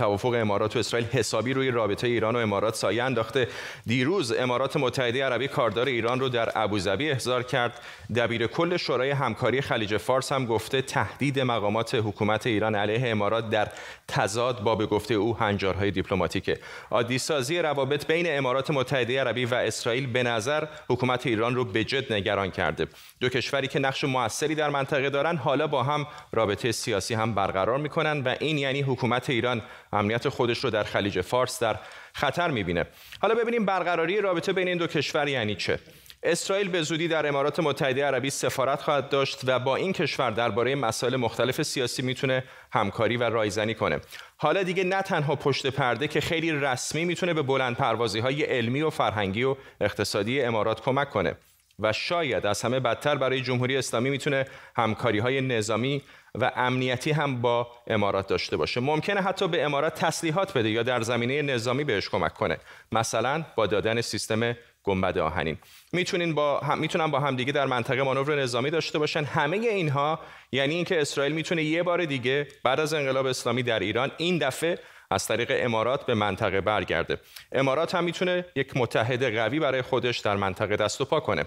توافق امارات و اسرائیل حسابی روی رابطه ایران و امارات سایه انداخته دیروز امارات متحده عربی کاردار ایران رو در ابوظبی احضار کرد دبیر کل شورای همکاری خلیج فارس هم گفته تهدید مقامات حکومت ایران علیه امارات در تضاد با به گفته او هنجارهای دیپلماتیک عادیسازی روابط بین امارات متحده عربی و اسرائیل به نظر حکومت ایران رو به جد نگران کرده دو کشوری که نقش موثری در منطقه دارن حالا با هم رابطه سیاسی هم برقرار میکنن و این یعنی حکومت ایران امنیت خودش رو در خلیج فارس در خطر می‌بینه. حالا ببینیم برقراری رابطه بین این دو کشور یعنی چه اسرائیل به زودی در امارات متحده عربی سفارت خواهد داشت و با این کشور درباره مسائل مختلف سیاسی میتونه همکاری و رایزنی کنه حالا دیگه نه تنها پشت پرده که خیلی رسمی میتونه به بلند پروازی های علمی و فرهنگی و اقتصادی امارات کمک کنه و شاید از همه بدتر برای جمهوری اسلامی میتونه همکاری های نظامی و امنیتی هم با امارات داشته باشه ممکنه حتی به امارات تسلیحات بده یا در زمینه نظامی بهش کمک کنه مثلا با دادن سیستم گنبد آهنین میتونین با هم میتونن با همدیگه در منطقه مانور نظامی داشته باشن همه اینها یعنی اینکه اسرائیل میتونه یه بار دیگه بعد از انقلاب اسلامی در ایران این دفعه از طریق امارات به منطقه برگرده امارات هم میتونه یک متحد قوی برای خودش در منطقه دست و پا کنه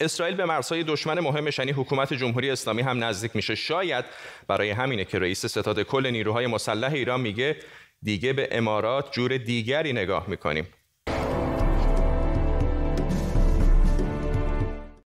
اسرائیل به مرزهای دشمن مهمش یعنی حکومت جمهوری اسلامی هم نزدیک میشه شاید برای همینه که رئیس ستاد کل نیروهای مسلح ایران میگه دیگه به امارات جور دیگری نگاه میکنیم